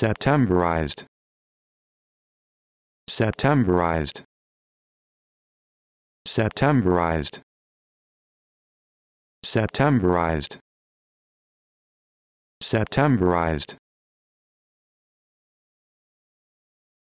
Septemberized. Septemberized. Septemberized. Septemberized. Septemberized.